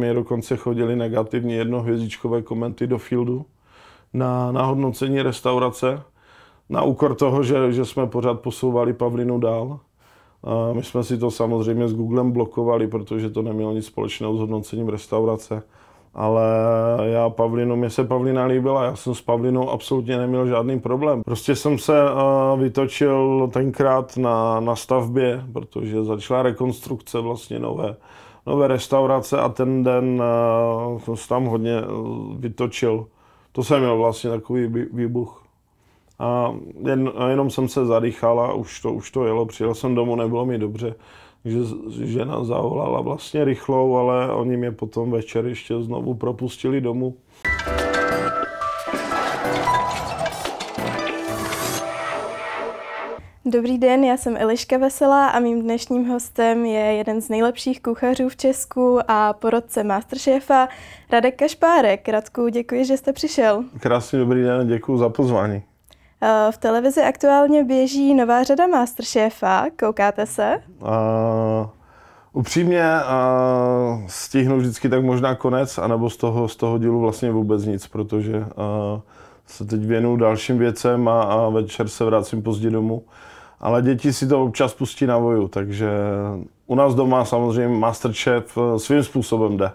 Mě dokonce chodili negativní jednohvězdičkové komenty do fieldu na, na hodnocení restaurace, na úkor toho, že, že jsme pořád posouvali Pavlinu dál. A my jsme si to samozřejmě s Googlem blokovali, protože to nemělo nic společného s hodnocením restaurace. Ale já Pavlinu, mě se Pavlina líbila, já jsem s Pavlinou absolutně neměl žádný problém. Prostě jsem se uh, vytočil tenkrát na, na stavbě, protože začala rekonstrukce vlastně nové nové restaurace a ten den uh, eh, jsem se tam hodně eh, vytočil. To jsem měl vlastně takový výbuch. A, jen, a jenom jsem se zadýchal a už to, už to jelo. Přijel jsem domů, nebylo mi dobře. Takže žena zavolala vlastně rychlou, ale oni mě potom večer ještě znovu propustili domů. Dobrý den, já jsem Eliška Veselá a mým dnešním hostem je jeden z nejlepších kuchařů v Česku a porodce Masterchefa Radek Kašpárek. Radku, děkuji, že jste přišel. Krásný dobrý den, děkuji za pozvání. Eh, v televizi aktuálně běží nová řada Masterchefa, koukáte se? Uh, upřímně uh, stihnu vždycky tak možná konec, anebo z toho, z toho dílu vlastně vůbec nic, protože uh, se teď věnuju dalším věcem a, a večer se vracím pozdě domů. Uh, ale děti si to občas pustí na voju, takže u nás doma samozřejmě Masterchef eh, svým způsobem jde.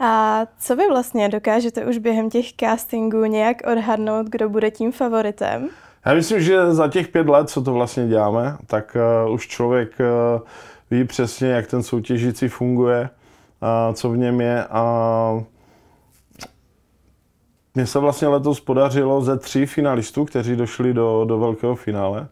A co vy vlastně dokážete už během těch castingů nějak odhadnout, kdo bude tím favoritem? Já myslím, že za těch pět let, co to vlastně děláme, tak uh, už člověk uh, ví přesně, jak ten soutěžící funguje, uh, co v něm je a mně se vlastně letos podařilo ze tří finalistů, kteří došli do, do velkého finále,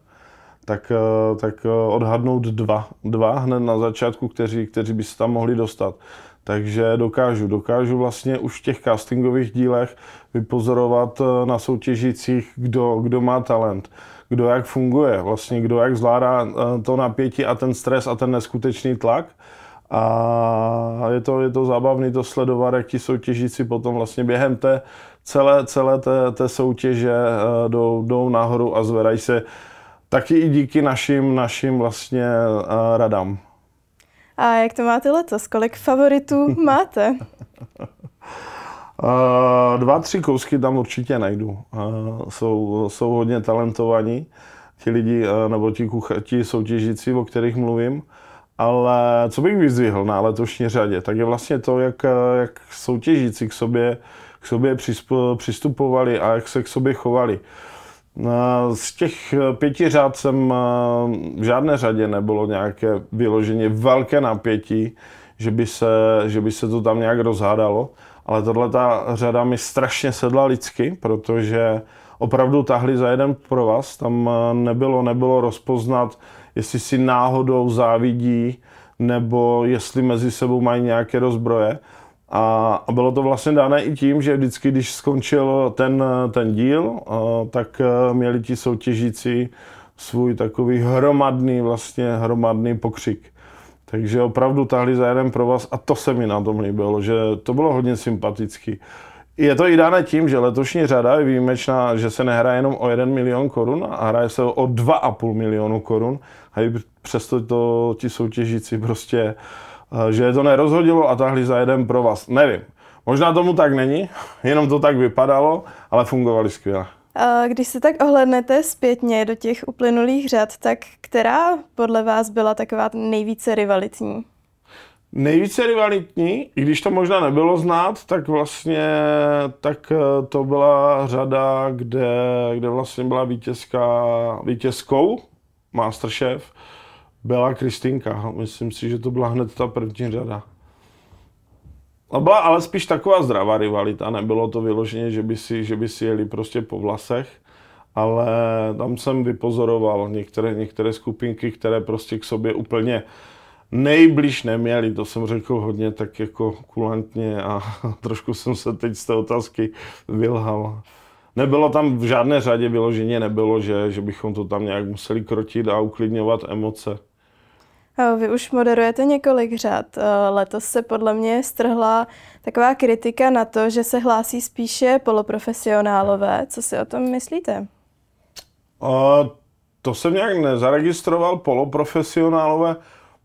tak, eh, tak eh, odhadnout dva, dva hned na začátku, kteří, kteří by se tam mohli dostat. Takže dokážu, dokážu vlastně už v těch castingových dílech vypozorovat eh, na soutěžících, kdo, kdo má talent, kdo jak funguje, vlastně kdo jak zvládá to napětí a ten stres a ten neskutečný tlak. A je to, je to zábavné, to sledovat, jak ti soutěžíci potom vlastně během té celé, celé té, té soutěže jdou, jdou nahoru a zvedají se Taky i díky našim, našim vlastně uh, radám. A jak to máte letos? Kolik favoritů máte? Uh, dva, tři kousky tam určitě najdu. Uh, jsou, jsou hodně talentovaní ti lidi, uh, nebo ti, kucha, ti soutěžící, o kterých mluvím. Ale co bych vyzvihl na letošní řadě, tak je vlastně to, jak, jak soutěžící k sobě, k sobě přistupovali a jak se k sobě chovali. Z těch eh, pěti řád jsem eh, v žádné řadě nebylo nějaké vyloženě velké napětí, že by se, že by se to tam nějak rozhádalo, ale tohle ta řada mi strašně sedla lidsky, protože opravdu tahli za jeden pro vás, tam eh, nebylo, nebylo rozpoznat, jestli si náhodou závidí, nebo jestli mezi sebou mají nějaké rozbroje. A, bylo to vlastně dané i tím, že vždycky, když skončil ten, ten díl, tak e, měli ti soutěžící svůj takový hromadný, vlastně hromadný pokřik. Takže opravdu tahli za jeden pro vás a to se mi na tom líbilo, že to bylo hodně sympatický. Je to i dáno tím, že letošní řada je výjimečná, že se nehraje jenom o 1 milion korun a hraje se o 2,5 milionu korun. A i přesto to ti soutěžíci prostě uh, Eh, že je to nerozhodilo a tahli za jeden pro vás. Nevím. Možná tomu tak není, jenom to tak vypadalo, ale fungovali skvěle. A eh, když se tak ohlednete zpětně do těch uplynulých řad, tak která podle vás byla taková nejvíce rivalitní? Nejvíce rivalitní, i když to možná nebylo znát, tak vlastně tak eh, to byla řada, kde, kde vlastně byla vítězka, vítězkou Masterchef byla Kristinka. Myslím si, že to byla hned ta první řada. A byla ale spíš taková zdravá rivalita, nebylo to vyloženě, že by si, že by si jeli prostě po vlasech, ale tam jsem vypozoroval některé, některé skupinky, které prostě k sobě úplně nejbliž neměli, to jsem řekl hodně tak jako kulantně a trošku jsem se teď z té otázky vylhal. Nebylo tam v žádné řadě vyloženě nebylo, že, že bychom to tam nějak museli krotit a uklidňovat emoce. Vy už moderujete několik řad. Eh, letos se podle mě strhla taková kritika na to, že se hlásí spíše poloprofesionálové. Co si o tom myslíte? A to jsem nějak nezaregistroval. Poloprofesionálové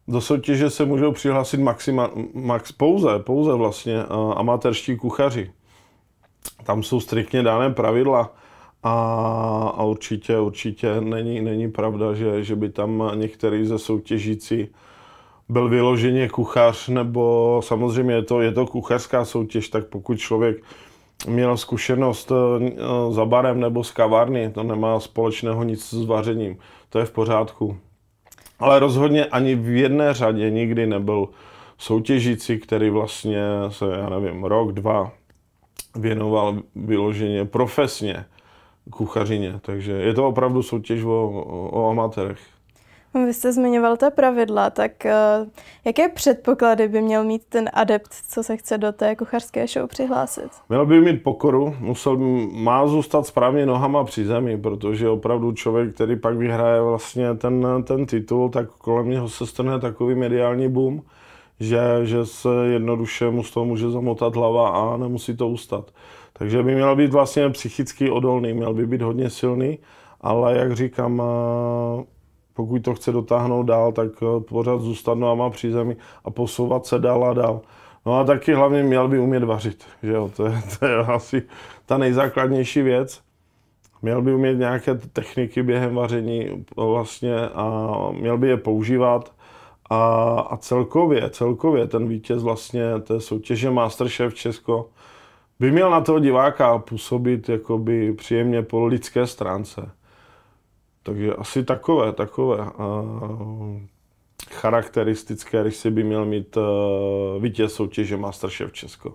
do soutěže se můžou přihlásit maxima, max pouze, pouze vlastně eh, amatérští kuchaři. Tam jsou striktně dané pravidla a, a určitě, určitě není, není pravda, že, že by tam některý ze soutěžící byl vyloženě kuchař, nebo samozřejmě je to, je to kuchařská soutěž, tak pokud člověk měl zkušenost eh, za barem nebo z kavárny, to nemá společného nic s vařením, to je v pořádku. Ale rozhodně ani v jedné řadě nikdy nebyl soutěžící, který vlastně se, já nevím, rok, dva věnoval vyloženě profesně kuchařině, takže je to opravdu soutěž o, o amatérech. No, vy jste zmiňoval ta pravidla, tak uh, jaké předpoklady by měl mít ten adept, co se chce do té kuchařské show přihlásit? Měl by mít pokoru, musel by, má zůstat správně nohama při zemi, protože opravdu člověk, který pak vyhraje vlastně ten, ten titul, tak kolem něho se strne takový mediální boom, že, že se jednoduše mu z toho může zamotat hlava a nemusí to ustat. Takže by měl být vlastně psychicky odolný, měl by být hodně silný, ale jak říkám, eh, pokud to chce dotáhnout dál, tak eh, pořád zůstat nohama při zemi a posouvat se dál a dál. No a taky hlavně měl by umět vařit, že jo, to je, to je asi ta nejzákladnější věc. Měl by umět nějaké techniky během vaření eh, vlastně a měl by je používat. A, a celkově, celkově ten vítěz vlastně té soutěže Masterchef Česko by měl na toho diváka působit jakoby příjemně po lidské stránce. Takže asi takové, takové uh, charakteristické rysy by měl mít uh, vítěz soutěže Masterchef Česko.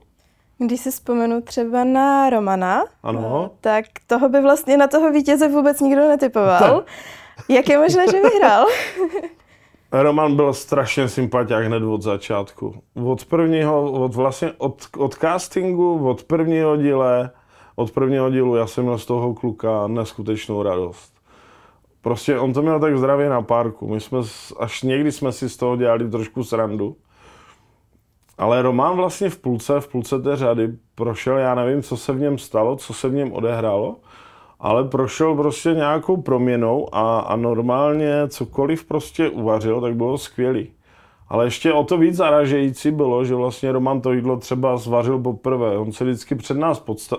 Když si vzpomenu třeba na Romana, ano. Eh, tak toho by vlastně na toho vítěze vůbec nikdo netypoval. Tak. Jak je možné, že vyhrál? Roman byl strašně sympatiák hned od začátku. Od prvního, od vlastně od, od castingu, od prvního díle, od prvního dílu já jsem měl z toho kluka neskutečnou radost. Prostě on to měl tak zdravě na parku. My jsme, až někdy jsme si z toho dělali trošku srandu. Ale Román vlastně v půlce, v půlce té řady prošel, já nevím, co se v něm stalo, co se v něm odehrálo ale prošel prostě nějakou proměnou a, a normálně cokoliv prostě uvařil, tak bylo skvělý. Ale ještě o to víc zaražející bylo, že vlastně Roman to jídlo třeba zvařil poprvé. On se vždycky před nás eh,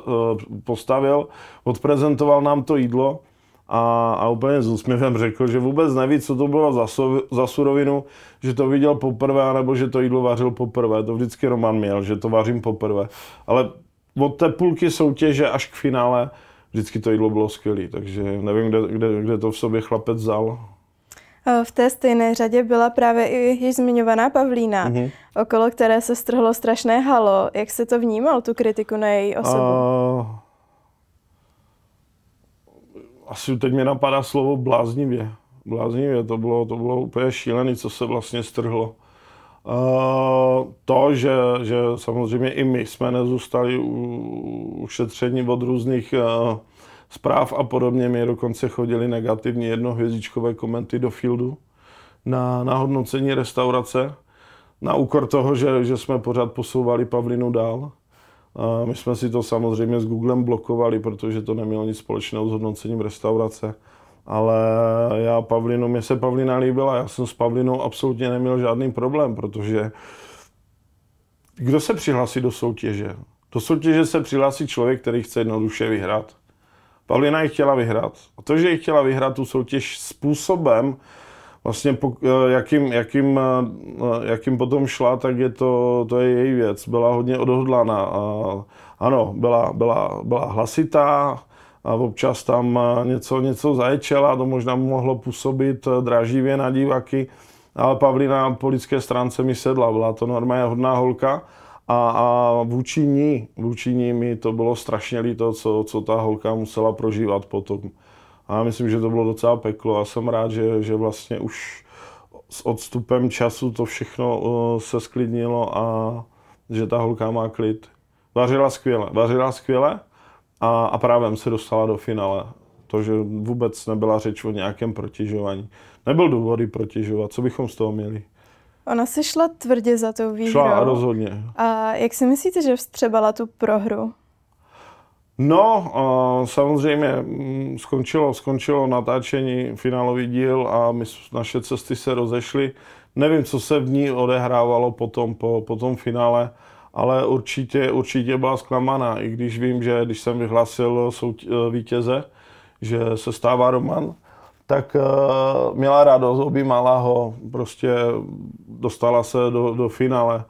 postavil, odprezentoval nám to jídlo a, a úplně s úsměvem řekl, že vůbec neví, co to bylo za, so, za surovinu, že to viděl poprvé, nebo že to jídlo vařil poprvé. To vždycky Roman měl, že to vařím poprvé. Ale od té půlky soutěže až k finále vždycky to jídlo bylo skvělé, takže nevím, kde, kde, kde to v sobě chlapec vzal. V té stejné řadě byla právě i již zmiňovaná Pavlína, mm-hmm. okolo které se strhlo strašné halo. Jak se to vnímal, tu kritiku na její osobu? A... Asi teď mě napadá slovo bláznivě. Bláznivě, to bylo, to bylo úplně šílené, co se vlastně strhlo. Eh, to, že, že samozřejmě i my jsme nezůstali ušetření od různých eh, zpráv a podobně, mi dokonce chodili negativní jednohvězdičkové komenty do fieldu na, na hodnocení restaurace, na úkor toho, že, že jsme pořád posouvali Pavlinu dál. Eh, my jsme si to samozřejmě s Googlem blokovali, protože to nemělo nic společného s hodnocením restaurace ale já Pavlinu, mě se Pavlina líbila, já jsem s Pavlinou absolutně neměl žádný problém, protože kdo se přihlásí do soutěže? Do soutěže se přihlásí člověk, který chce jednoduše vyhrát. Pavlina ji chtěla vyhrát. A to, že ji chtěla vyhrát tu soutěž způsobem, vlastně po, eh, jakým, jakým, eh, jakým potom šla, tak je to, to je její věc. Byla hodně odhodlána. A ano, byla, byla, byla hlasitá, a občas tam eh, něco, něco zaječela, to možná mohlo působit eh, draživě na diváky, ale Pavlina po lidské stránce mi sedla, byla to normálně hodná holka a, a vůči ní, vůči ní mi to bylo strašně líto, co, co ta holka musela prožívat potom. A já myslím, že to bylo docela peklo a jsem rád, že, že vlastně už s odstupem času to všechno uh, se sklidnilo a že ta holka má klid. Vařila skvěle, vařila skvěle, a, a právem se dostala do finále. To, že vůbec nebyla řeč o nějakém protěžování. Nebyl důvod protěžovat, co bychom z toho měli? Ona se šla tvrdě za tou výhrou. Šla, rozhodně. A jak si myslíte, že vstřebala tu prohru? No, samozřejmě mm, skončilo, skončilo natáčení, finálový díl a my, naše cesty se rozešly. Nevím, co se v ní odehrávalo potom po, po tom finále ale určitě, určitě byla zklamaná, i když vím, že když jsem vyhlásil eh, vítěze, že se stává Roman, tak uh, měla radost, objímala ho, prostě dostala se do, do finále.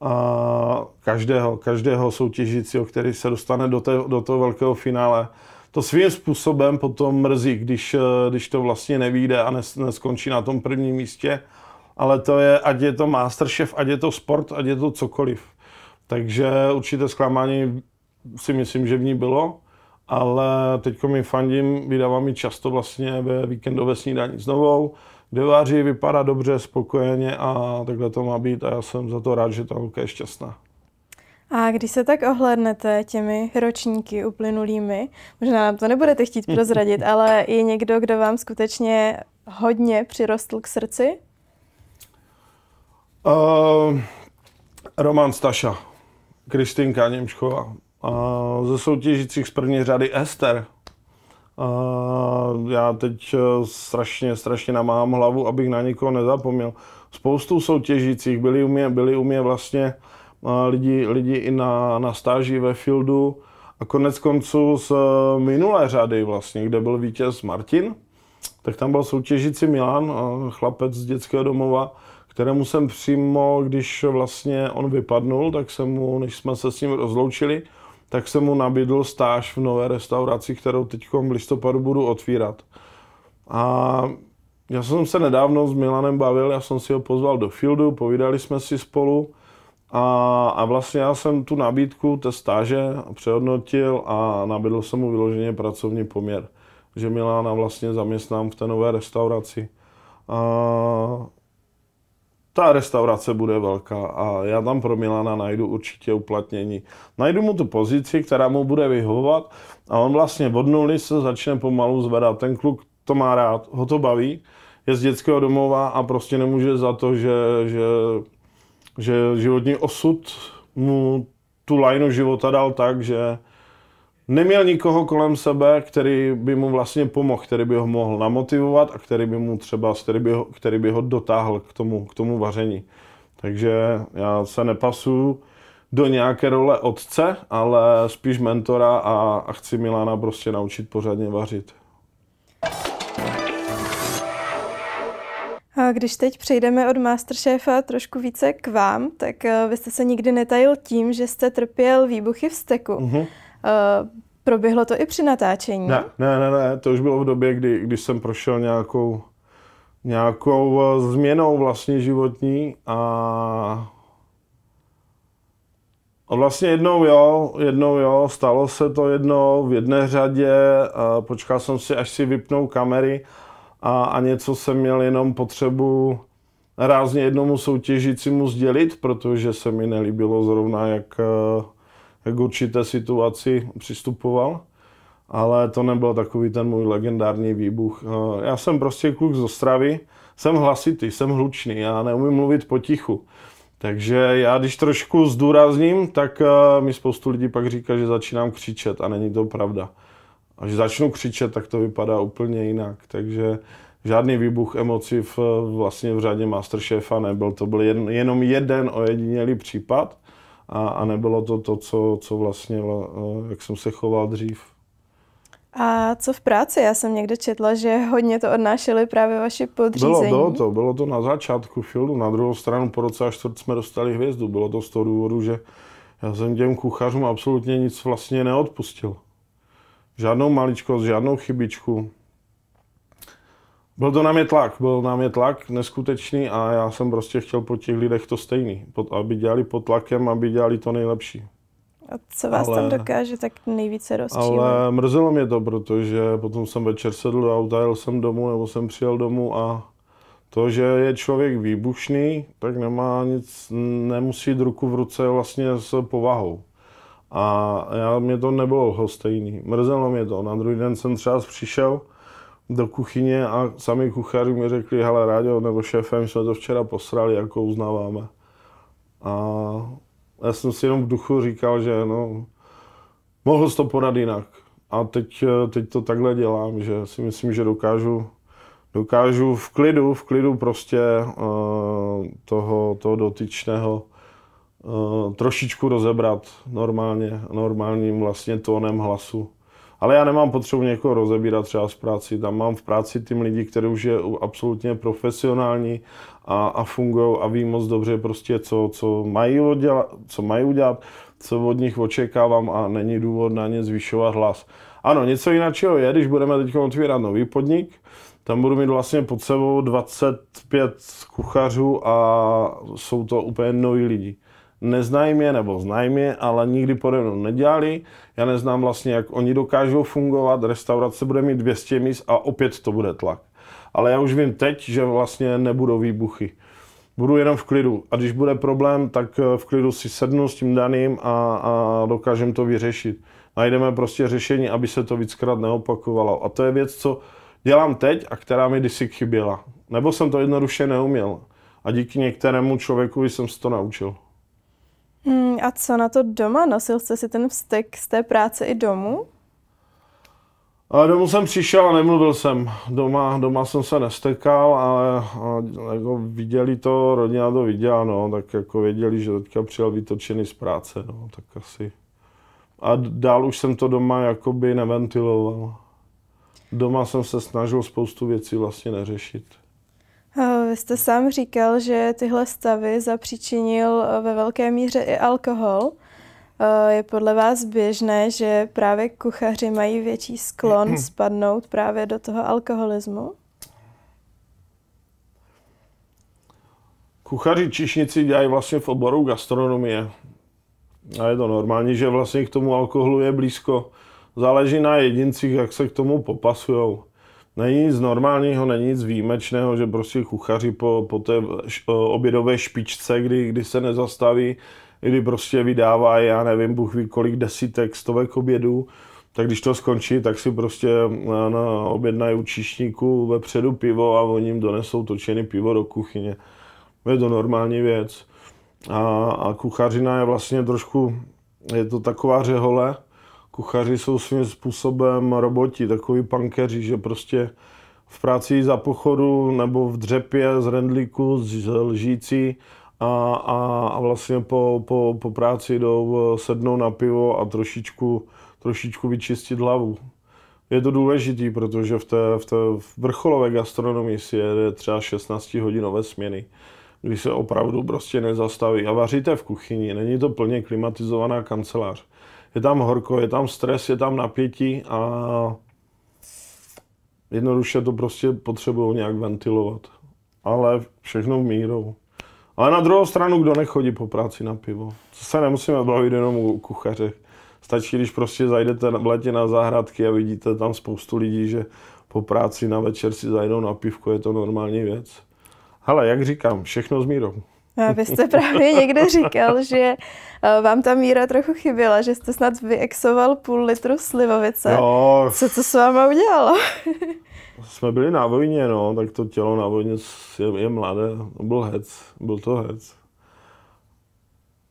A každého, každého soutěžícího, který se dostane do, té, do toho velkého finále. To svým způsobem potom mrzí, když, eh, když to vlastně nevíde a nes, neskončí na tom prvním místě, ale to je, ať je to Masterchef, ať je to sport, ať je to cokoliv. Takže určité zklamání si myslím, že v ní bylo, ale teď mi fandím, vydávám ji často vlastně ve víkendové snídaní s novou, kde vypadá dobře, spokojeně a takhle to má být a já jsem za to rád, že ta holka je šťastná. A když se tak ohlednete těmi ročníky uplynulými, možná nám to nebudete chtít prozradit, ale je někdo, kdo vám skutečně hodně přirostl k srdci? Uh, Roman Staša Kristýnka Němčková. A ze soutěžících z první řady Ester. A já teď eh, strašně, strašně namáhám hlavu, abych na nikoho nezapomněl. Spoustu soutěžících byli u mě, byli u mě vlastně eh, lidi, lidi i na, na stáži ve fieldu a konec konců z eh, minulé řady vlastně, kde byl vítěz Martin, tak tam byl soutěžící Milan, chlapec z dětského domova, kterému jsem přímo, když vlastně on vypadnul, tak jsem mu, než jsme se s ním rozloučili, tak jsem mu nabídl stáž v nové restauraci, kterou teď v listopadu budu otvírat. A já jsem se nedávno s Milanem bavil, já jsem si ho pozval do fieldu, povídali jsme si spolu a, a vlastně já jsem tu nabídku té stáže přehodnotil a nabídl jsem mu vyloženě pracovní poměr, že Milana vlastně zaměstnám v té nové restauraci. A ta restaurace bude velká a já tam pro Milana najdu určitě uplatnění. Najdu mu tu pozici, která mu bude vyhovovat a on vlastně od nuly se začne pomalu zvedat. Ten kluk to má rád, ho to baví, je z dětského domova a prostě nemůže za to, že, že, že životní osud mu tu lajnu života dal tak, že, neměl nikoho kolem sebe, který by mu vlastně pomohl, který by ho mohl namotivovat a který by mu třeba, který by ho, který by ho dotáhl k tomu, k tomu vaření. Takže já se nepasu do nějaké role otce, ale spíš mentora a, a chci Milána prostě naučit pořádně vařit. A když teď přejdeme od Masterchefa trošku více k vám, tak eh, vy jste se nikdy netajil tím, že jste trpěl výbuchy v steku. Uh-huh. Eh, proběhlo to i při natáčení? Ne, ne, ne, ne. to už bylo v době, kdy, když jsem prošel nějakou, nějakou eh, změnou vlastně životní a a vlastně jednou jo, jednou jo, stalo se to jednou v jedné řadě, počkal jsem si, až si vypnou kamery a, a něco jsem měl jenom potřebu rázně jednomu soutěžícímu sdělit, protože se mi nelíbilo zrovna, jak eh, k určité situaci přistupoval, ale to nebyl takový ten můj legendární výbuch. Eh, já jsem prostě kluk z Ostravy, jsem hlasitý, jsem hlučný, já neumím mluvit potichu. Takže já když trošku zdůrazním, tak eh, mi spoustu lidí pak říká, že začínám křičet a není to pravda. A když začnu křičet, tak to vypadá úplně jinak. Takže žádný výbuch emocí v, eh, vlastně v řadě Masterchefa nebyl. To byl jen, jenom jeden ojedinělý případ a, a nebylo to to, co, co vlastně, jak jsem se choval dřív. A co v práci? Já jsem někde četla, že hodně to odnášeli právě vaši podřízení. Bylo, bylo to, bylo to na začátku fieldu. Na druhou stranu po roce a čtvrt jsme dostali hvězdu. Bylo to z toho důvodu, že já jsem těm kuchařům absolutně nic vlastně neodpustil. Žádnou maličkost, žádnou chybičku. Byl to na mě tlak, byl na mě tlak neskutečný a já jsem prostě chtěl po těch lidech to stejný, aby dělali pod tlakem, aby dělali to nejlepší. A co vás ale, tam dokáže tak nejvíce rozčílit? Ale mrzelo mě to, protože potom jsem večer sedl do auta, jel jsem domů nebo jsem přijel domů a to, že je člověk výbušný, tak nemá nic, nemusí jít ruku v ruce vlastně s povahou. A já, mě to nebylo hostejný. Mrzelo mě to. Na druhý den jsem třeba přišel, do kuchyně a sami kuchaři mi řekli, hele Rádio, nebo šéfem jsme to včera posrali, jako uznáváme. A já jsem si jenom v duchu říkal, že no, mohl jsi to podat jinak. A teď, teď to takhle dělám, že si myslím, že dokážu, dokážu v klidu, v klidu prostě uh, toho, toho dotyčného uh, trošičku rozebrat normálně, normálním vlastně tónem hlasu. Ale já nemám potřebu někoho rozebírat třeba z práci, tam mám v práci tým lidí, který už je absolutně profesionální a, a fungují a ví moc dobře prostě, co, co, mají udělat, co mají udělat, co od nich očekávám a není důvod na ně zvyšovat hlas. Ano, něco jiného je, když budeme teď otvírat nový podnik, tam budu mít vlastně pod sebou 25 kuchařů a jsou to úplně noví lidi neznajmě nebo znajmě, ale nikdy pode mnou nedělali. Já neznám vlastně, jak oni dokážou fungovat, restaurace bude mít 200 míst a opět to bude tlak. Ale já už vím teď, že vlastně nebudou výbuchy. Budu jenom v klidu. A když bude problém, tak eh, v klidu si sednu s tím daným a, a dokážem to vyřešit. Najdeme prostě řešení, aby se to víckrát neopakovalo. A to je věc, co dělám teď a která mi kdysi chyběla. Nebo jsem to jednoduše neuměl. A díky některému člověku jsem se to naučil. Hmm, a co na to doma? Nosil jste si ten vztek z té práce i domů? A domů jsem přišel a nemluvil jsem. Doma, doma jsem se nestekal, ale a, jako viděli to, rodina to viděla, no, tak jako věděli, že teďka přijel vytočený z práce, no, tak asi. A dál už jsem to doma jakoby neventiloval. Doma jsem se snažil spoustu věcí vlastně neřešit. Vy jste sám říkal, že tyhle stavy zapříčinil eh, ve velké míře i alkohol. Eh, je podle vás běžné, že právě kuchaři mají větší sklon spadnout právě do toho alkoholismu? Kuchaři čišnici dělají vlastně v oboru gastronomie. A je to normální, že vlastně k tomu alkoholu je blízko. Záleží na jedincích, jak se k tomu popasujou není nic normálního, není nic výjimečného, že prostě kuchaři po, po té obědové špičce, kdy, kdy se nezastaví, kdy prostě vydává, já nevím, Bůh ví kolik desítek, stovek obědů, tak když to skončí, tak si prostě eh, na, objednají u čišníku vepředu pivo a oni jim donesou točený pivo do kuchyně. Je to normální věc. A, a kuchařina je vlastně trošku, je to taková řehole, kuchaři jsou svým způsobem roboti, takový pankeři, že prostě v práci za pochodu nebo v dřepě z rendlíku, z lžící a, a, a vlastně po, po, po práci jdou eh, sednou na pivo a trošičku, trošičku vyčistit hlavu. Je to důležitý, protože v té, v té vrcholové gastronomii si jede třeba 16-hodinové směny, kdy se opravdu prostě nezastaví. A vaříte v kuchyni, není to plně klimatizovaná kancelář je tam horko, je tam stres, je tam napětí a jednoduše to prostě potřebují nějak ventilovat. Ale všechno v míru. Ale na druhou stranu, kdo nechodí po práci na pivo? Co se nemusíme bavit jenom u kuchaře. Stačí, když prostě zajdete v letě na zahradky a vidíte tam spoustu lidí, že po práci na večer si zajdou na pivko, je to normální věc. Ale jak říkám, všechno s mírou. Vy jste právě někde říkal, že eh, vám ta míra trochu chyběla, že jste snad vyexoval půl litru slivovice. No, Co to s váma udělalo? jsme byli na vojně, no, tak to tělo na vojně je, je mladé. No, byl hec, byl to hec.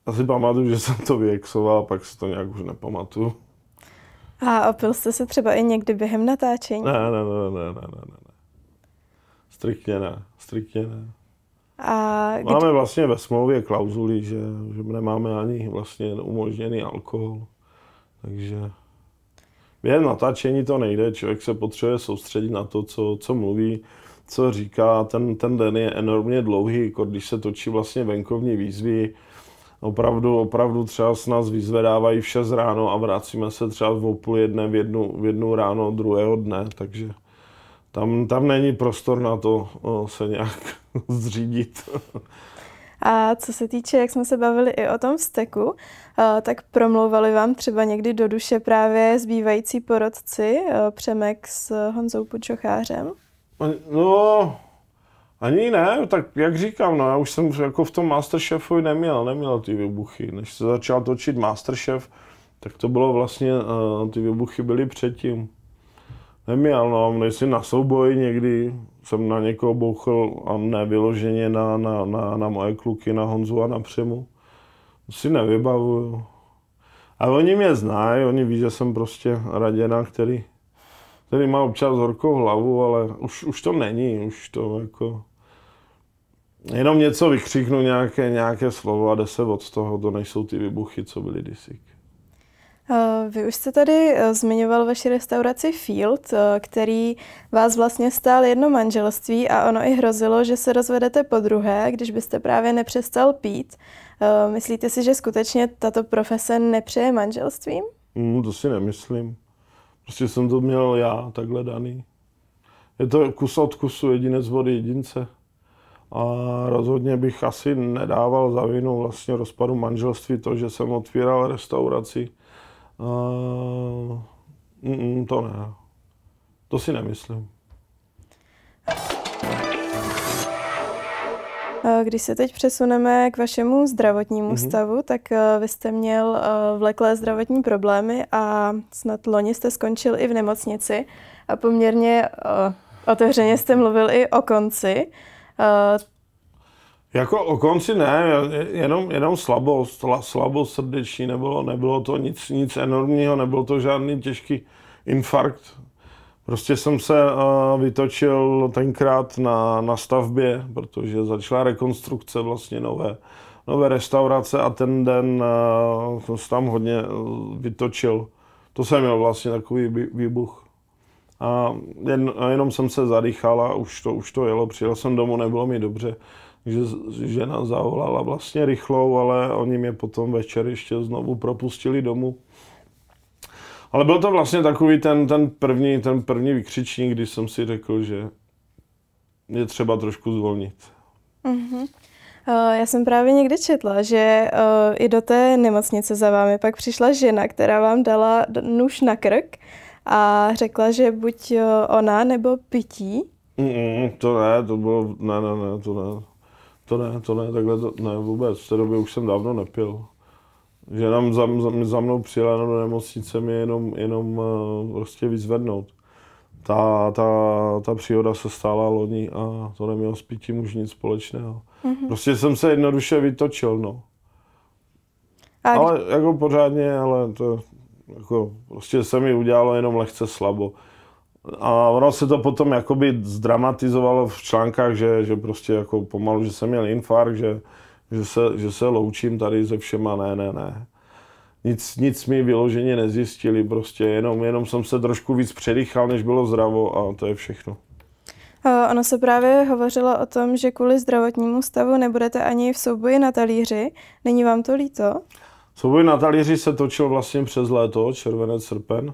Asi pamatuju, že jsem to vyexoval, pak si to nějak už nepamatuju. A opil jste se třeba i někdy během natáčení? Ne, ne, ne, ne, ne, ne, ne. Striktně ne, striktně ne. A kdy... Máme vlastně ve smlouvě klauzuli, že, že nemáme ani vlastně umožněný alkohol, takže během natáčení to nejde, člověk se potřebuje soustředit na to, co, co mluví, co říká, ten, ten den je enormně dlouhý, jako když se točí vlastně venkovní výzvy, opravdu, opravdu třeba s nás vyzvedávají v 6 ráno a vracíme se třeba v půl jedné v jednu, v jednu ráno druhého dne, takže tam, tam není prostor na to se nějak zřídit. A co se týče, jak jsme se bavili i o tom vzteku, tak promlouvali vám třeba někdy do duše právě zbývající porodci Přemek s Honzou Pučochářem? No, ani ne, tak jak říkám, no já už jsem jako v tom Masterchefu neměl, neměl ty výbuchy. Než se začal točit Masterchef, tak to bylo vlastně, ty výbuchy byly předtím neměl, no, když si na souboji někdy jsem na někoho bouchl a nevyloženě na, na, na, na moje kluky, na Honzu a na Přemu. Si nevybavuju. A oni mě znají, oni ví, že jsem prostě raděna, který, který má občas horkou hlavu, ale už, už to není, už to jako... Jenom něco vykřiknu, nějaké, nějaké slovo a jde se od toho, to nejsou ty vybuchy, co byly disik. Eh, vy už jste tady eh, zmiňoval vaši restauraci Field, eh, který vás vlastně stál jedno manželství a ono i hrozilo, že se rozvedete po druhé, když byste právě nepřestal pít. Myslíte si, že skutečně tato profese nepřeje manželstvím? Mm, to si nemyslím. Prostě jsem to měl já, takhle daný. Je to kus od kusu, jedinec vody jedince. A rozhodně bych asi nedával za vinu vlastně rozpadu manželství to, že jsem otvíral restauraci Uh, mm, to ne. To si nemyslím. Eh, když se teď přesuneme k vašemu zdravotnímu mm-hmm. stavu, tak eh, vy jste měl vleklé zdravotní problémy a snad loni jste skončil i v nemocnici a poměrně otevřeně jste mluvil i o konci. Jako o konci ne, jenom, jenom slabost, slabost srdeční, nebylo, nebylo to nic, nic enormního, nebyl to žádný těžký infarkt. Prostě jsem se uh, vytočil tenkrát na, na stavbě, protože začala rekonstrukce vlastně nové, nové restaurace a ten den uh, jsem se tam hodně e, vytočil. To jsem měl vlastně takový výbuch. A, jen, a jenom jsem se zadýchal a už to, už to jelo, přijel jsem domů, nebylo mi dobře že žena zavolala vlastně rychlou, ale oni mě potom večer ještě znovu propustili domů. Ale byl to vlastně takový ten, ten, první, ten první vykřičník, když jsem si řekl, že je třeba trošku zvolnit. Mm-hmm. Já jsem právě někdy četla, že eh, i do té nemocnice za vámi pak přišla žena, která vám dala nůž na krk a řekla, že buď eh, ona nebo pití. Mm, to ne, to bylo, ne, ne, ne, to ne. To ne, to ne, takhle to ne vůbec. V té době už jsem dávno nepil. Že nám za, za, za mnou přijela do nemocnice mě jenom, jenom eh, prostě vyzvednout. Ta, ta, ta příhoda se stála loni a to nemělo s pitím už nic společného. Mm-hmm. Prostě jsem se jednoduše vytočil, no. A ale jako pořádně, ale to jako prostě se mi udělalo jenom lehce slabo. A ono se to potom jakoby zdramatizovalo v článkách, že, že prostě jako pomalu, že jsem měl infarkt, že, že, se, že se loučím tady se všema, ne, ne, ne. Nic, nic mi vyloženě nezjistili, prostě jenom, jenom jsem se trošku víc předýchal, než bylo zdravo a to je všechno. Ono se právě hovořilo o tom, že kvůli zdravotnímu stavu nebudete ani v souboji na talíři. Není vám to líto? Souboj na talíři se točil vlastně přes léto, červenec, srpen.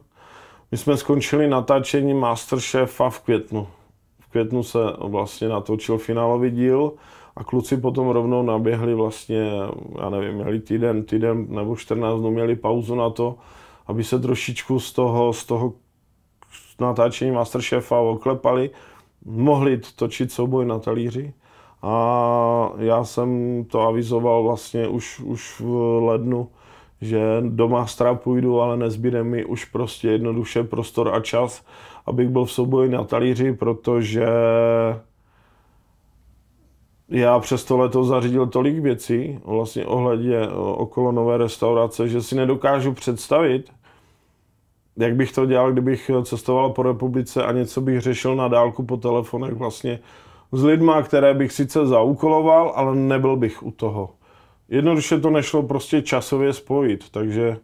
My jsme skončili natáčení Masterchefa v květnu. V květnu se vlastně natočil finálový díl a kluci potom rovnou naběhli vlastně, já nevím, měli týden, týden nebo 14 dnů, měli pauzu na to, aby se trošičku z toho, z toho natáčení Masterchefa oklepali, mohli točit souboj na talíři. A já jsem to avizoval vlastně už, už v lednu že do Mastera půjdu, ale nezbyde mi už prostě jednoduše prostor a čas, abych byl v souboji na talíři, protože já přes to leto zařídil tolik věcí vlastně ohledně okolo nové restaurace, že si nedokážu představit, jak bych to dělal, kdybych cestoval po republice a něco bych řešil na dálku po telefonech vlastně s lidma, které bych sice zaúkoloval, ale nebyl bych u toho. Jednoduše to nešlo prostě časově spojit, takže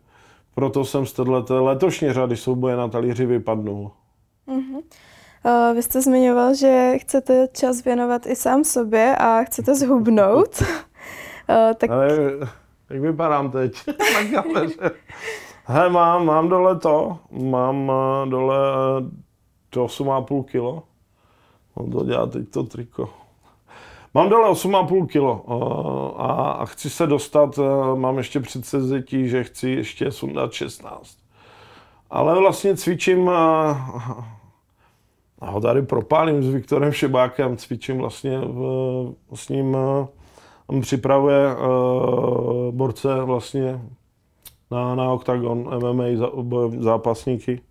proto jsem z této letošní řady souboje na talíři vypadnul. Mm-hmm. Uh, vy jste zmiňoval, že chcete čas věnovat i sám sobě a chcete zhubnout. uh, tak... Ale jak vypadám teď He, mám, mám dole to, mám eh, dole to 8,5 kilo. Mám to dělat teď to triko. Mám dole 8,5 kg eh, a, a chci se dostat, eh, mám ještě předsevzetí, že chci ještě sundat 16. Ale vlastně cvičím, eh, a ho tady propálím s Viktorem Šebákem, cvičím vlastně v, s ním, on připravuje borce vlastně na, na OKTAGON MMA zápasníky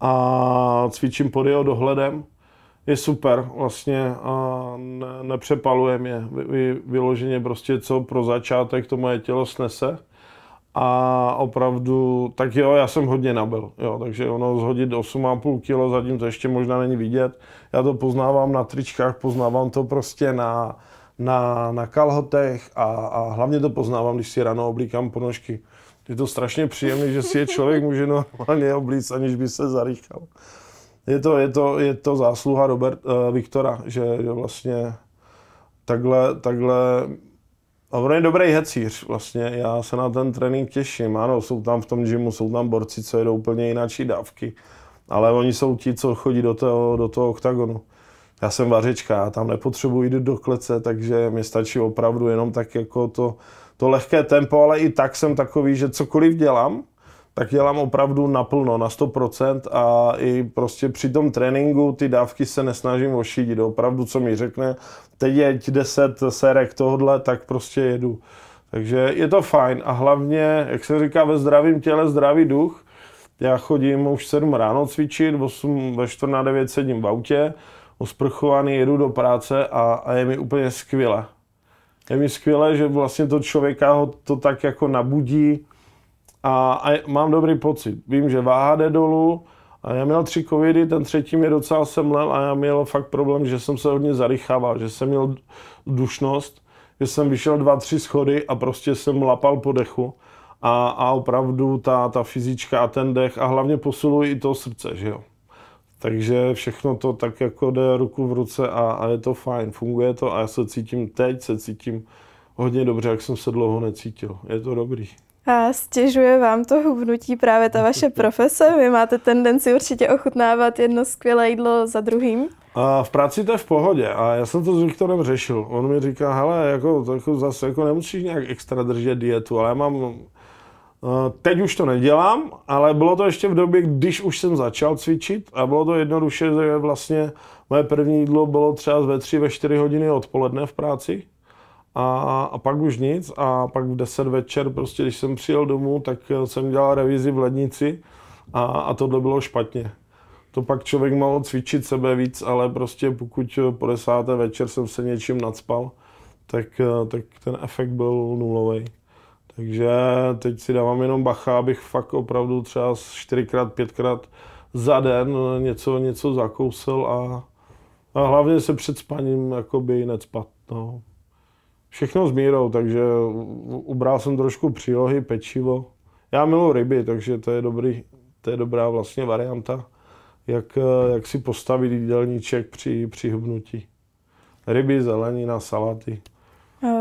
a cvičím pod jeho dohledem je super vlastně a ne, nepřepaluje mě. Vy, vy, vyloženě prostě co pro začátek to moje tělo snese. A opravdu, tak jo, já jsem hodně nabil, jo, takže ono zhodit 8,5 kg, zatím to ještě možná není vidět. Já to poznávám na tričkách, poznávám to prostě na, na, na kalhotech a, a hlavně to poznávám, když si ráno oblíkám ponožky. Je to strašně příjemné, že si je člověk může normálně oblíct, aniž by se zarychal je to, je to, je to zásluha Robert, uh, Viktora, že, že vlastně takhle, takhle a on je dobrý hecíř vlastně, já se na ten trénink těším, ano, jsou tam v tom gymu, jsou tam borci, co jedou úplně jináčí dávky, ale oni jsou ti, co chodí do toho, do toho oktagonu. Já jsem vařečka, já tam nepotřebuji jít do klece, takže mi stačí opravdu jenom tak jako to, to lehké tempo, ale i tak jsem takový, že cokoliv dělám, tak dělám opravdu naplno, na 100% a i prostě při tom tréninku ty dávky se nesnažím ošidit. Opravdu, co mi řekne, teď je 10 serek tohle, tak prostě jedu. Takže je to fajn a hlavně, jak se říká, ve zdravém těle zdravý duch. Já chodím už 7 ráno cvičit, 8, ve 4 na 9 sedím v autě, osprchovaný, jedu do práce a, a je mi úplně skvěle. Je mi skvělé, že vlastně to člověka ho to tak jako nabudí, a, a mám dobrý pocit. Vím, že váha jde dolů, a já měl tři covidy, ten třetí mě docela semlel a já měl fakt problém, že jsem se hodně zarychával, že jsem měl dušnost, že jsem vyšel dva, tři schody a prostě jsem lapal po dechu. A, a opravdu ta, ta fyzička a ten dech a hlavně posiluje i to srdce, že jo. Takže všechno to tak jako jde ruku v ruce a, a je to fajn, funguje to a já se cítím teď, se cítím hodně dobře, jak jsem se dlouho necítil. Je to dobrý. A stěžuje vám to hubnutí právě ta vaše profese? Vy máte tendenci určitě ochutnávat jedno skvělé jídlo za druhým? A v práci to je v pohodě a já jsem to s Viktorem řešil. On mi říká, hele, jako, jako zase jako nemusíš nějak extra držet dietu, ale já mám eh, Teď už to nedělám, ale bylo to ještě v době, když už jsem začal cvičit a bylo to jednoduše, že vlastně moje první jídlo bylo třeba ve 3, ve 4 hodiny odpoledne v práci a, a pak už nic a pak v 10 večer, prostě když jsem přijel domů, tak eh, jsem dělal revizi v lednici a, a tohle bylo špatně. To pak člověk mohl cvičit sebe víc, ale prostě pokud eh, po desáté večer jsem se něčím nadspal, tak, eh, tak ten efekt byl nulový. Takže teď si dávám jenom bacha, abych fakt opravdu třeba čtyřikrát, pětkrát za den něco, něco zakousil a, a hlavně se před spaním jakoby necpat. No. Všechno s mírou, takže ubral jsem trošku přílohy, pečivo. Já miluji ryby, takže to je, dobrý, to je dobrá vlastně varianta, jak, eh, jak si postavit jídelníček při, při hubnutí. Ryby, zelenina, salaty.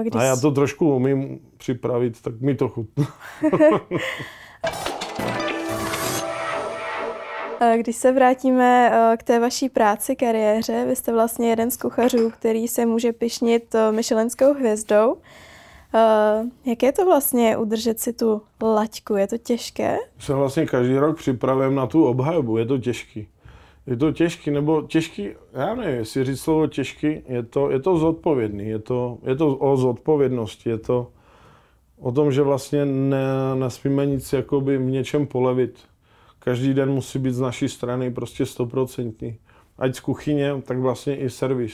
Když... A já to trošku umím připravit, tak mi to chutná. Když se vrátíme eh, k té vaší práci, kariéře, vy jste vlastně jeden z kuchařů, který se může pišnit eh, myšelenskou hvězdou. Eh, jak je to vlastně udržet si tu laťku? Je to těžké? Se vlastně každý rok připravím na tu obhajobu, je to těžký. Je to těžký, nebo těžký, já nevím, jestli říct slovo těžký, je to, je to zodpovědný, je to, je to o zodpovědnosti, je to o tom, že vlastně ne, nesmíme nic jakoby v něčem polevit každý den musí být z naší strany prostě stoprocentní. Ať z kuchyně, tak vlastně i servis.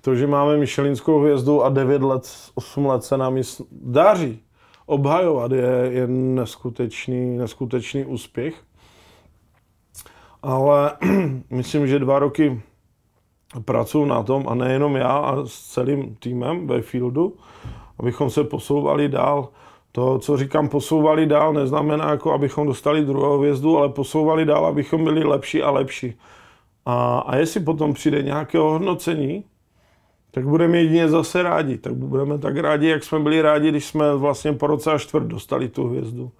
To, že máme Michelinskou hvězdu a 9 let, 8 let se nám daří obhajovat, je, je neskutečný, neskutečný úspěch. Ale myslím, že dva roky pracuji na tom, a nejenom já, a s celým týmem ve fieldu, abychom se posouvali dál to, co říkám, posouvali dál, neznamená, jako abychom dostali druhou hvězdu, ale posouvali dál, abychom byli lepší a lepší. A, a jestli potom přijde nějaké ohodnocení, tak budeme jedině zase rádi. Tak budeme tak rádi, jak jsme byli rádi, když jsme vlastně po roce a čtvrt dostali tu hvězdu.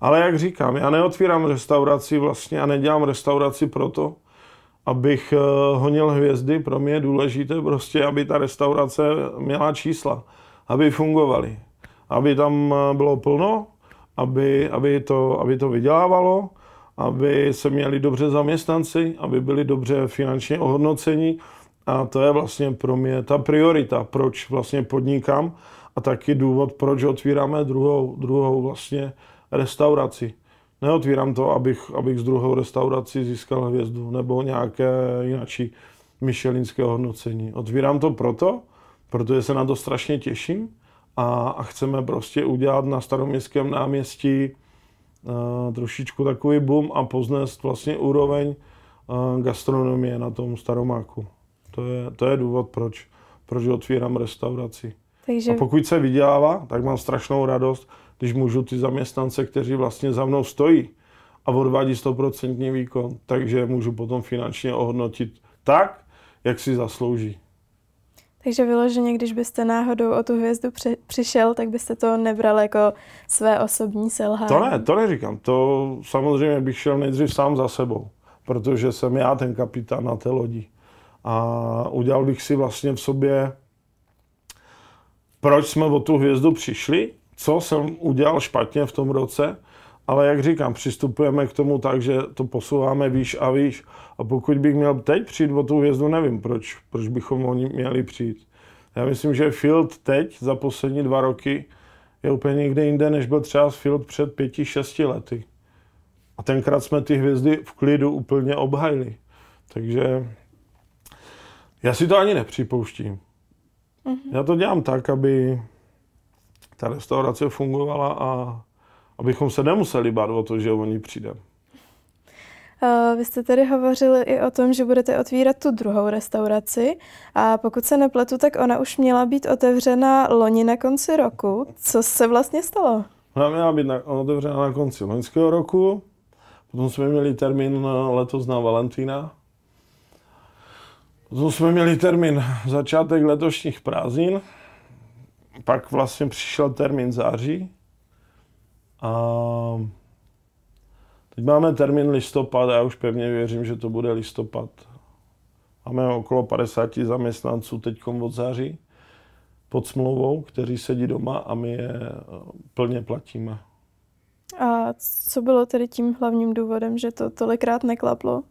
Ale jak říkám, já neotvírám restauraci vlastně a nedělám restauraci proto, abych eh, honil hvězdy. Pro mě je důležité prostě, aby ta restaurace měla čísla, aby fungovaly aby tam eh, bylo plno, aby, aby, to, aby to vydělávalo, aby se měli dobře zaměstnanci, aby byli dobře finančně ohodnoceni. A to je vlastně pro mě ta priorita, proč vlastně podnikám a taky důvod, proč otvíráme druhou, druhou vlastně restauraci. Neotvírám to, abych, abych s druhou restaurací získal hvězdu nebo nějaké jináčí myšelinské hodnocení. Otvírám to proto, protože se na to strašně těším, a, a chceme prostě udělat na staroměstském náměstí eh, trošičku takový boom a poznést vlastně úroveň eh, gastronomie na tom staromáku. To je, to je důvod, proč, proč otvírám restauraci. Takže... A pokud se vydělává, tak mám strašnou radost, když můžu ty zaměstnance, kteří vlastně za mnou stojí a odvádí 100% výkon, takže můžu potom finančně ohodnotit tak, jak si zaslouží. Takže vyloženě, když byste náhodou o tu hvězdu při, přišel, tak byste to nebral jako své osobní selhání. To ne, to neříkám. To samozřejmě bych šel nejdřív sám za sebou, protože jsem já ten kapitán na té lodi. A udělal bych si vlastně v sobě, proč jsme o tu hvězdu přišli, co jsem udělal špatně v tom roce, ale jak říkám, přistupujeme k tomu tak, že to posouváme výš a výš. A pokud bych měl teď přijít o tu hvězdu, nevím, proč, proč bychom oni měli přijít. Já myslím, že Field teď za poslední dva roky je úplně někde jinde, než byl třeba Field před pěti, šesti lety. A tenkrát jsme ty hvězdy v klidu úplně obhajili. Takže já si to ani nepřipouštím. Mm-hmm. Já to dělám tak, aby ta restaurace fungovala a abychom se nemuseli bát o to, že o ní přijdeme. Eh, vy jste tedy hovořili i o tom, že budete otvírat tu druhou restauraci a pokud se nepletu, tak ona už měla být otevřena loni na konci roku. Co se vlastně stalo? Ona měla být na, otevřena na konci loňského roku, potom jsme měli termín eh, letos na Valentína, potom jsme měli termín začátek letošních prázdnin, pak vlastně přišel termín září, a teď máme termín listopad a já už pevně věřím, že to bude listopad. Máme okolo 50 zaměstnanců teď od září pod smlouvou, kteří sedí doma a my je eh, plně platíme. A co bylo tedy tím hlavním důvodem, že to tolikrát neklaplo?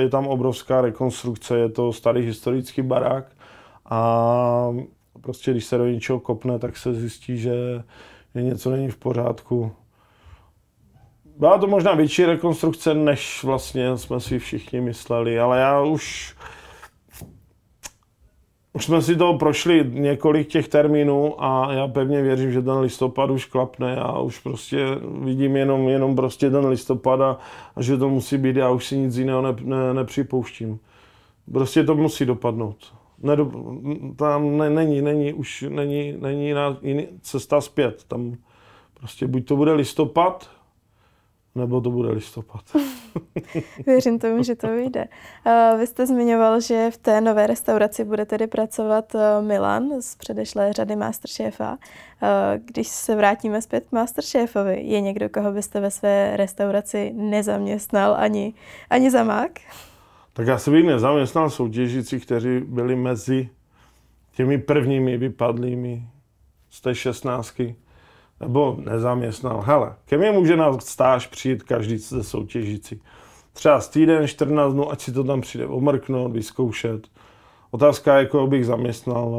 Je tam obrovská rekonstrukce, je to starý historický barák a prostě když se do něčeho kopne, tak se zjistí, že že něco není v pořádku. Byla to možná větší rekonstrukce, než vlastně jsme si všichni mysleli, ale já už... Už jsme si to prošli několik těch termínů a já pevně věřím, že ten listopad už klapne a už prostě vidím jenom, jenom prostě ten listopad a, a že to musí být, já už si nic jiného ne, ne, nepřipouštím. Prostě to musí dopadnout nedob, tam ne, není, není, už není, není jiná, jiný cesta zpět. Tam prostě buď to bude listopad, nebo to bude listopad. Věřím tomu, že to vyjde. Vy jste zmiňoval, že v té nové restauraci bude tedy pracovat e, Milan z předešlé řady Masterchefa. E, když se vrátíme zpět k Masterchefovi, je někdo, koho byste ve své restauraci nezaměstnal ani, ani zamák? tak já se jich nezaměstnal soutěžící, kteří byli mezi těmi prvními vypadlými z té šestnáctky, nebo nezaměstnal. Hele, ke mně může na stáž přijít každý ze soutěžící. Třeba z týden, 14 dnů, ať si to tam přijde omrknout, vyzkoušet. Otázka je, koho bych zaměstnal.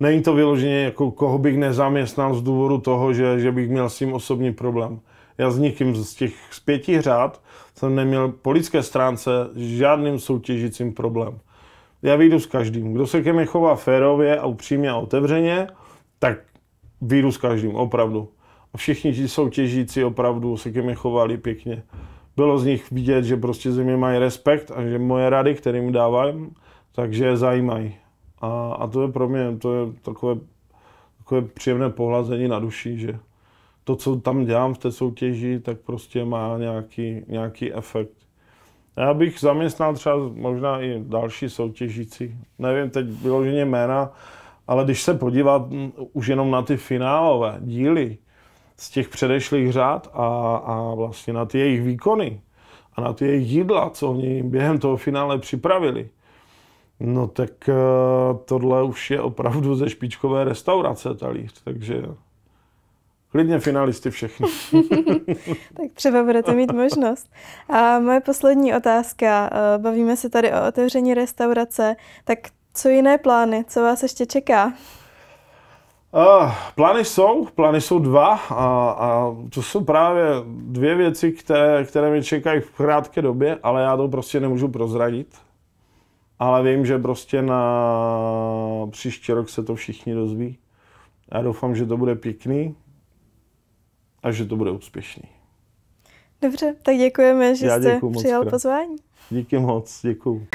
Není to vyloženě, jako koho bych nezaměstnal z důvodu toho, že, že bych měl s tím osobní problém. Já s nikým z těch z pěti řád jsem neměl po lidské stránce žádným soutěžícím problém. Já vyjdu s každým. Kdo se ke mně chová férově a upřímně a otevřeně, tak vyjdu s každým, opravdu. A všichni ti soutěžíci opravdu se ke mně chovali pěkně. Bylo z nich vidět, že prostě ze mě mají respekt a že moje rady, kterým dávám, takže je zajímají. A, a to je pro mě to je takové, takové příjemné pohlazení na duši, že to, co tam dělám v té soutěži, tak prostě má nějaký, nějaký efekt. Já bych zaměstnal třeba možná i další soutěžící, nevím teď vyloženě jména, ale když se podívat už jenom na ty finálové díly z těch předešlých řád a, a vlastně na ty jejich výkony a na ty jejich jídla, co oni během toho finále připravili, no tak eh, tohle už je opravdu ze špičkové restaurace talíř, takže Klidně finalisty všichni. tak třeba budete mít možnost. A moje poslední otázka. Eh, bavíme se tady o otevření restaurace, tak co jiné plány? Co vás ještě čeká? Uh, plány jsou, plány jsou dva a, a to jsou právě dvě věci, které, které mě čekají v krátké době, ale já to prostě nemůžu prozradit. Ale vím, že prostě na příští rok se to všichni dozví. Já doufám, že to bude pěkný, a že to bude úspěšný. Dobře, tak děkujeme, že Já jste přijal pozvání. Díky moc, děkuju.